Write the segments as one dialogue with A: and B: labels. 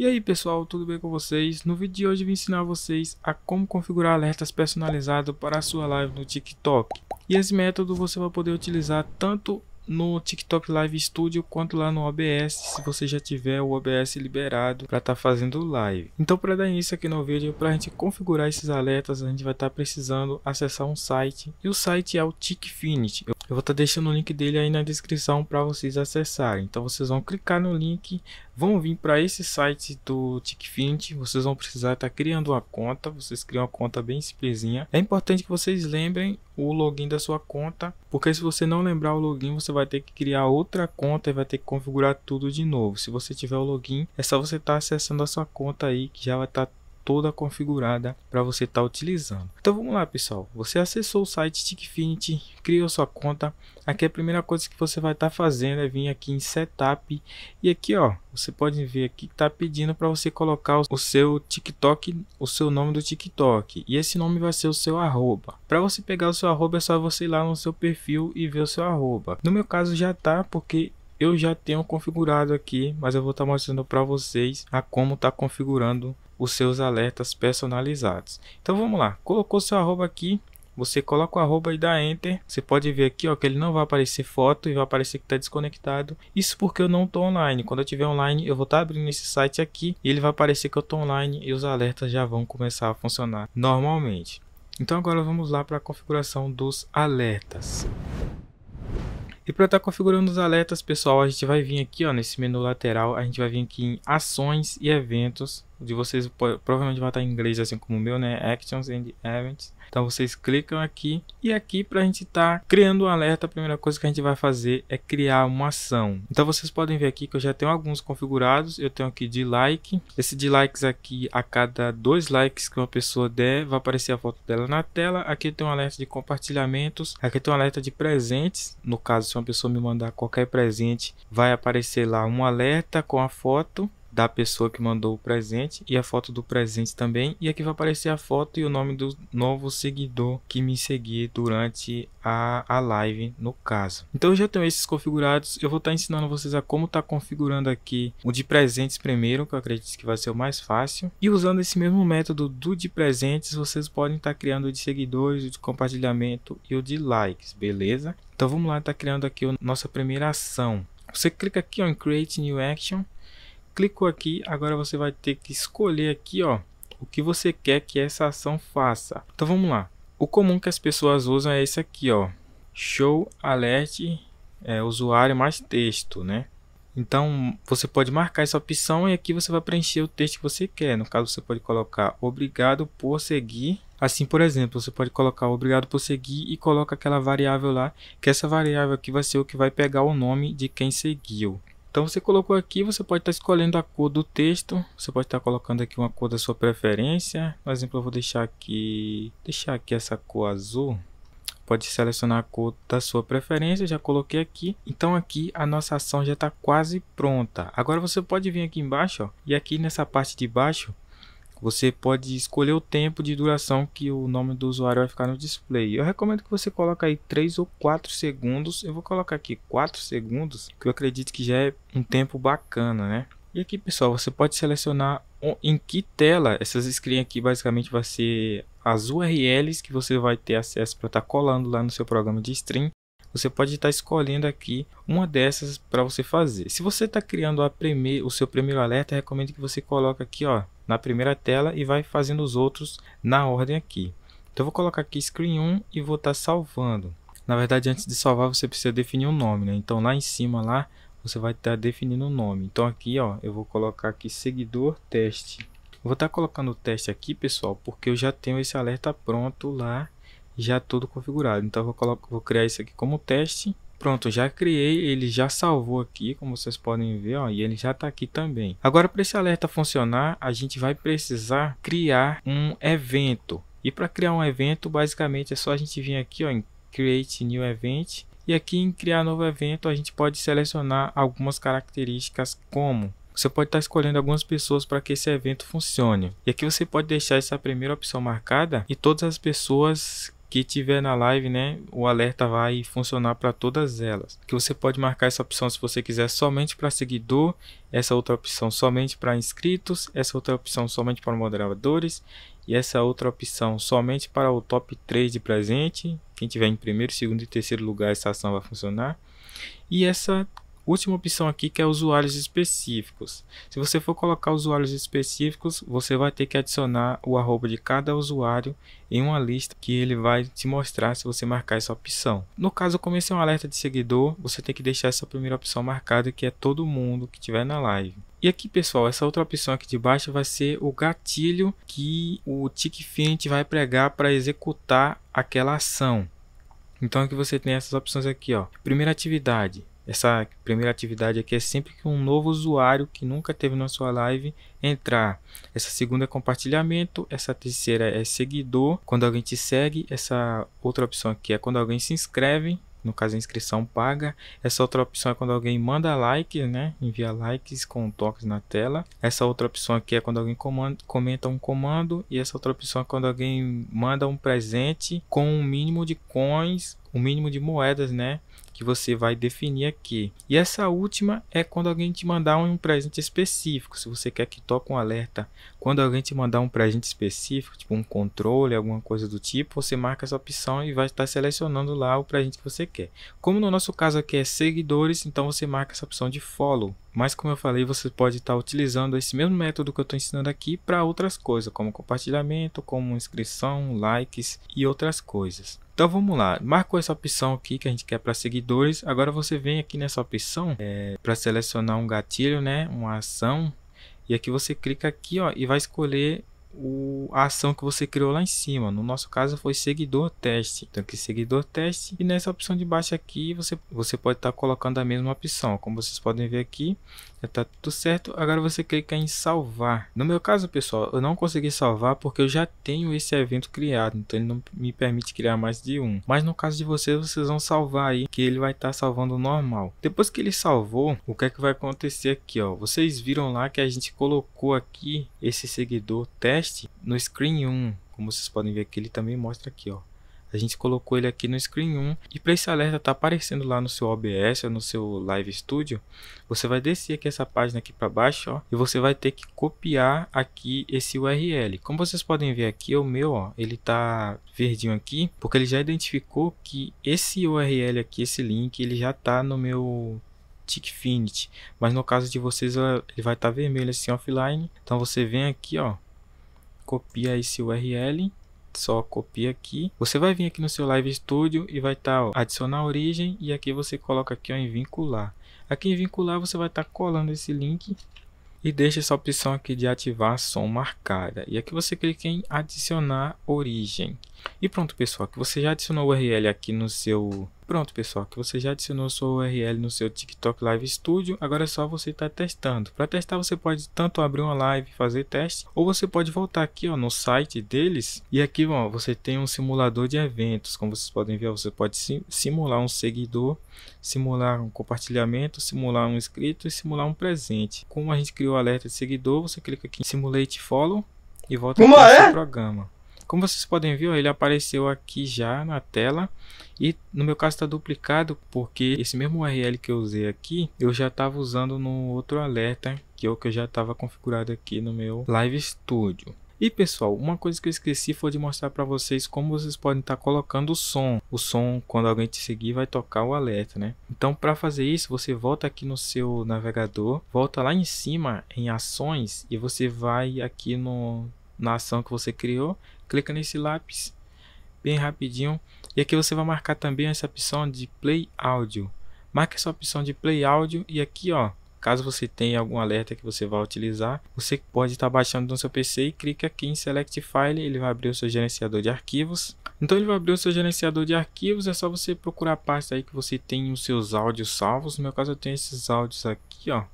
A: E aí pessoal, tudo bem com vocês? No vídeo de hoje vim ensinar vocês a como configurar alertas personalizados para a sua live no TikTok. E esse método você vai poder utilizar tanto no TikTok Live Studio quanto lá no OBS, se você já tiver o OBS liberado para estar tá fazendo live. Então, para dar início aqui no vídeo, para a gente configurar esses alertas, a gente vai estar tá precisando acessar um site e o site é o TicFinity. Eu vou estar tá deixando o link dele aí na descrição para vocês acessarem. Então vocês vão clicar no link, vão vir para esse site do TicFint. vocês vão precisar estar tá criando uma conta, vocês criam uma conta bem simplesinha. É importante que vocês lembrem o login da sua conta, porque se você não lembrar o login, você vai ter que criar outra conta e vai ter que configurar tudo de novo. Se você tiver o login, é só você estar tá acessando a sua conta aí que já vai estar tá toda configurada para você estar tá utilizando. Então vamos lá pessoal, você acessou o site Stickfinity, criou sua conta, aqui a primeira coisa que você vai estar tá fazendo é vir aqui em Setup e aqui ó, você pode ver aqui que está pedindo para você colocar o seu TikTok, o seu nome do TikTok e esse nome vai ser o seu arroba. Para você pegar o seu arroba é só você ir lá no seu perfil e ver o seu arroba. No meu caso já está porque eu já tenho configurado aqui, mas eu vou estar tá mostrando para vocês a como está configurando os seus alertas personalizados. Então vamos lá, colocou seu arroba aqui, você coloca o arroba e dá enter. Você pode ver aqui ó, que ele não vai aparecer foto e vai aparecer que está desconectado. Isso porque eu não estou online. Quando eu estiver online, eu vou estar tá abrindo esse site aqui e ele vai aparecer que eu estou online e os alertas já vão começar a funcionar normalmente. Então agora vamos lá para a configuração dos alertas. E para estar tá configurando os alertas, pessoal, a gente vai vir aqui ó, nesse menu lateral, a gente vai vir aqui em ações e eventos de vocês provavelmente vai estar em inglês assim como o meu, né? Actions and Events. Então vocês clicam aqui e aqui para a gente estar tá criando um alerta, a primeira coisa que a gente vai fazer é criar uma ação. Então vocês podem ver aqui que eu já tenho alguns configurados. Eu tenho aqui de like. Esse de likes aqui, a cada dois likes que uma pessoa der, vai aparecer a foto dela na tela. Aqui tem um alerta de compartilhamentos. Aqui tem um alerta de presentes. No caso, se uma pessoa me mandar qualquer presente, vai aparecer lá um alerta com a foto da pessoa que mandou o presente e a foto do presente também. E aqui vai aparecer a foto e o nome do novo seguidor que me seguir durante a, a live, no caso. Então eu já tenho esses configurados. Eu vou estar tá ensinando vocês a como tá configurando aqui o de presentes primeiro, que eu acredito que vai ser o mais fácil. E usando esse mesmo método do de presentes, vocês podem estar tá criando o de seguidores, o de compartilhamento e o de likes, beleza? Então vamos lá, está criando aqui a nossa primeira ação. Você clica aqui ó, em Create New Action Clicou aqui, agora você vai ter que escolher aqui, ó, o que você quer que essa ação faça. Então vamos lá. O comum que as pessoas usam é esse aqui, ó. Show alert é, usuário mais texto, né? Então você pode marcar essa opção e aqui você vai preencher o texto que você quer. No caso você pode colocar obrigado por seguir. Assim, por exemplo, você pode colocar obrigado por seguir e coloca aquela variável lá, que essa variável aqui vai ser o que vai pegar o nome de quem seguiu. Então você colocou aqui, você pode estar tá escolhendo a cor do texto, você pode estar tá colocando aqui uma cor da sua preferência. Por exemplo, eu vou deixar aqui, deixar aqui essa cor azul. Pode selecionar a cor da sua preferência, já coloquei aqui. Então aqui a nossa ação já está quase pronta. Agora você pode vir aqui embaixo ó, e aqui nessa parte de baixo você pode escolher o tempo de duração que o nome do usuário vai ficar no display. Eu recomendo que você coloque aí 3 ou 4 segundos. Eu vou colocar aqui 4 segundos, que eu acredito que já é um tempo bacana, né? E aqui, pessoal, você pode selecionar em que tela essas screens aqui basicamente vai ser as URLs que você vai ter acesso para estar tá colando lá no seu programa de stream você pode estar tá escolhendo aqui uma dessas para você fazer. Se você está criando a primeir, o seu primeiro alerta, recomendo que você coloque aqui ó, na primeira tela e vai fazendo os outros na ordem aqui. Então vou colocar aqui screen 1 e vou estar tá salvando. Na verdade, antes de salvar, você precisa definir um nome, né? Então lá em cima lá, você vai estar tá definindo o um nome. Então aqui, ó, eu vou colocar aqui seguidor teste. Vou estar tá colocando o teste aqui, pessoal, porque eu já tenho esse alerta pronto lá, já todo configurado. Então vou, colocar, vou criar isso aqui como teste Pronto, já criei, ele já salvou aqui, como vocês podem ver, ó, e ele já está aqui também. Agora, para esse alerta funcionar, a gente vai precisar criar um evento. E para criar um evento, basicamente é só a gente vir aqui ó, em Create New Event. E aqui em Criar Novo Evento, a gente pode selecionar algumas características como você pode estar tá escolhendo algumas pessoas para que esse evento funcione. E aqui você pode deixar essa primeira opção marcada e todas as pessoas que tiver na live, né, o alerta vai funcionar para todas elas. Que você pode marcar essa opção se você quiser somente para seguidor, essa outra opção somente para inscritos, essa outra opção somente para moderadores e essa outra opção somente para o top 3 de presente. Quem tiver em primeiro, segundo e terceiro lugar essa ação vai funcionar. E essa Última opção aqui que é usuários específicos. Se você for colocar usuários específicos, você vai ter que adicionar o arroba de cada usuário em uma lista que ele vai te mostrar se você marcar essa opção. No caso, como esse é um alerta de seguidor, você tem que deixar essa primeira opção marcada que é todo mundo que tiver na live. E aqui, pessoal, essa outra opção aqui de baixo vai ser o gatilho que o TickFint vai pregar para executar aquela ação. Então aqui você tem essas opções aqui, ó. Primeira atividade, essa primeira atividade aqui é sempre que um novo usuário que nunca teve na sua live entrar. Essa segunda é compartilhamento, essa terceira é seguidor, quando alguém te segue, essa outra opção aqui é quando alguém se inscreve, no caso a inscrição paga. Essa outra opção é quando alguém manda like, né? Envia likes com toques na tela. Essa outra opção aqui é quando alguém comanda, comenta um comando. E essa outra opção é quando alguém manda um presente com um mínimo de coins o mínimo de moedas, né? Que você vai definir aqui. E essa última é quando alguém te mandar um presente específico. Se você quer que toque um alerta, quando alguém te mandar um presente específico, tipo um controle, alguma coisa do tipo, você marca essa opção e vai estar selecionando lá o presente que você quer. Como no nosso caso aqui é seguidores, então você marca essa opção de follow. Mas como eu falei, você pode estar utilizando esse mesmo método que eu estou ensinando aqui para outras coisas, como compartilhamento, como inscrição, likes e outras coisas. Então vamos lá, marcou essa opção aqui que a gente quer para seguidores. Agora você vem aqui nessa opção é, para selecionar um gatilho, né, uma ação. E aqui você clica aqui, ó, e vai escolher o, a ação que você criou lá em cima. No nosso caso foi seguidor teste. Então aqui seguidor teste e nessa opção de baixo aqui você, você pode estar tá colocando a mesma opção. Como vocês podem ver aqui, já tá tudo certo. Agora você clica em salvar. No meu caso, pessoal, eu não consegui salvar porque eu já tenho esse evento criado. Então ele não me permite criar mais de um. Mas no caso de vocês, vocês vão salvar aí que ele vai estar tá salvando normal. Depois que ele salvou, o que é que vai acontecer aqui, ó? Vocês viram lá que a gente colocou aqui esse seguidor teste no screen 1. Como vocês podem ver aqui, ele também mostra aqui, ó. A gente colocou ele aqui no Screen 1 e para esse alerta tá aparecendo lá no seu OBS ou no seu Live Studio, você vai descer aqui essa página aqui para baixo, ó, e você vai ter que copiar aqui esse URL. Como vocês podem ver aqui, o meu, ó, ele está verdinho aqui, porque ele já identificou que esse URL aqui, esse link, ele já está no meu Tickfinity, mas no caso de vocês ele vai estar tá vermelho assim offline. Então você vem aqui, ó, copia esse URL só copia aqui. Você vai vir aqui no seu Live Studio e vai estar tá, adicionar origem e aqui você coloca aqui ó, em vincular. Aqui em vincular você vai estar tá colando esse link e deixa essa opção aqui de ativar som marcada. E aqui você clica em adicionar origem. E pronto pessoal, que você já adicionou o URL aqui no seu Pronto, pessoal, que você já adicionou sua URL no seu TikTok Live Studio, agora é só você estar tá testando. Para testar, você pode tanto abrir uma live, fazer teste, ou você pode voltar aqui ó, no site deles, e aqui ó, você tem um simulador de eventos, como vocês podem ver, você pode simular um seguidor, simular um compartilhamento, simular um inscrito e simular um presente. Como a gente criou o alerta de seguidor, você clica aqui em Simulate Follow e volta para o é? programa. Como vocês podem ver, ele apareceu aqui já na tela e no meu caso está duplicado porque esse mesmo URL que eu usei aqui, eu já estava usando no outro alerta que é o que eu já estava configurado aqui no meu Live Studio. E pessoal, uma coisa que eu esqueci foi de mostrar para vocês como vocês podem estar tá colocando o som. O som quando alguém te seguir vai tocar o alerta, né? Então para fazer isso, você volta aqui no seu navegador, volta lá em cima em ações e você vai aqui no na ação que você criou clica nesse lápis bem rapidinho e aqui você vai marcar também essa opção de play áudio marque essa opção de play áudio e aqui ó caso você tenha algum alerta que você vai utilizar você pode estar tá baixando no seu PC e clica aqui em select file ele vai abrir o seu gerenciador de arquivos então ele vai abrir o seu gerenciador de arquivos é só você procurar a pasta aí que você tem os seus áudios salvos no meu caso eu tenho esses áudios aqui ó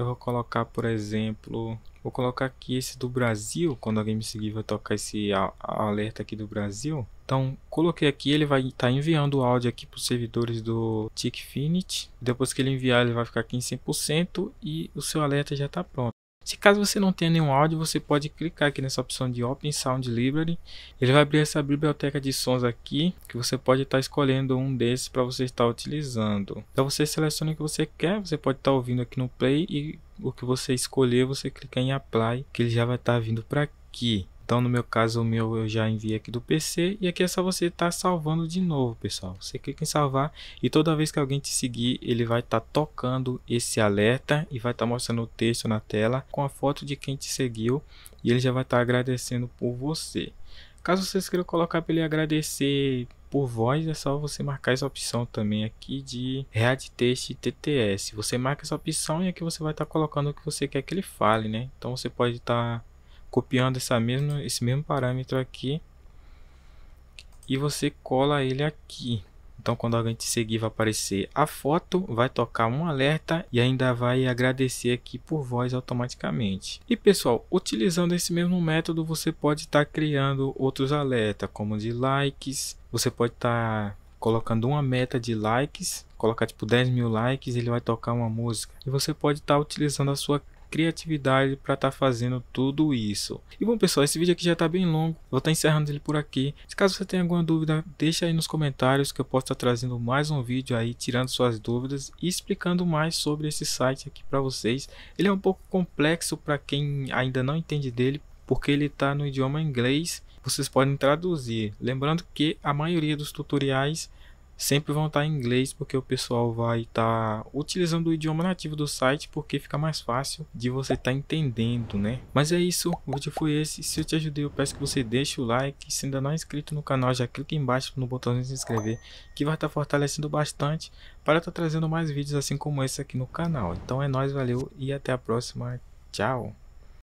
A: eu vou colocar, por exemplo, vou colocar aqui esse do Brasil, quando alguém me seguir vai tocar esse alerta aqui do Brasil. Então, coloquei aqui, ele vai estar tá enviando o áudio aqui para os servidores do Tickfinity. Depois que ele enviar, ele vai ficar aqui em 100% e o seu alerta já está pronto. Se caso você não tenha nenhum áudio, você pode clicar aqui nessa opção de Open Sound Library. Ele vai abrir essa biblioteca de sons aqui, que você pode estar tá escolhendo um desses para você estar utilizando. Então você seleciona o que você quer, você pode estar tá ouvindo aqui no Play e o que você escolher, você clica em Apply, que ele já vai estar tá vindo para aqui. Então no meu caso o meu eu já enviei aqui do PC e aqui é só você estar tá salvando de novo pessoal. Você clica em salvar e toda vez que alguém te seguir ele vai estar tá tocando esse alerta e vai estar tá mostrando o texto na tela com a foto de quem te seguiu e ele já vai estar tá agradecendo por você. Caso vocês queiram colocar para ele agradecer por voz, é só você marcar essa opção também aqui de React Text TTS. Você marca essa opção e aqui você vai estar tá colocando o que você quer que ele fale, né? Então você pode estar tá copiando essa mesma, esse mesmo parâmetro aqui e você cola ele aqui. Então quando alguém te seguir vai aparecer a foto, vai tocar um alerta e ainda vai agradecer aqui por voz automaticamente. E pessoal, utilizando esse mesmo método você pode estar tá criando outros alertas, como de likes, você pode estar tá colocando uma meta de likes, colocar tipo 10 mil likes, ele vai tocar uma música. E você pode estar tá utilizando a sua criatividade para estar tá fazendo tudo isso. E bom pessoal, esse vídeo aqui já está bem longo, vou estar tá encerrando ele por aqui. Se caso você tenha alguma dúvida, deixa aí nos comentários que eu posso estar tá trazendo mais um vídeo aí, tirando suas dúvidas e explicando mais sobre esse site aqui para vocês. Ele é um pouco complexo para quem ainda não entende dele, porque ele está no idioma inglês vocês podem traduzir. Lembrando que a maioria dos tutoriais sempre vão estar em inglês, porque o pessoal vai estar utilizando o idioma nativo do site, porque fica mais fácil de você estar entendendo, né? Mas é isso, o vídeo foi esse. Se eu te ajudei, eu peço que você deixe o like. Se ainda não é inscrito no canal, já clique embaixo no botãozinho de se inscrever, que vai estar fortalecendo bastante para estar trazendo mais vídeos assim como esse aqui no canal. Então é nóis, valeu e até a próxima. Tchau!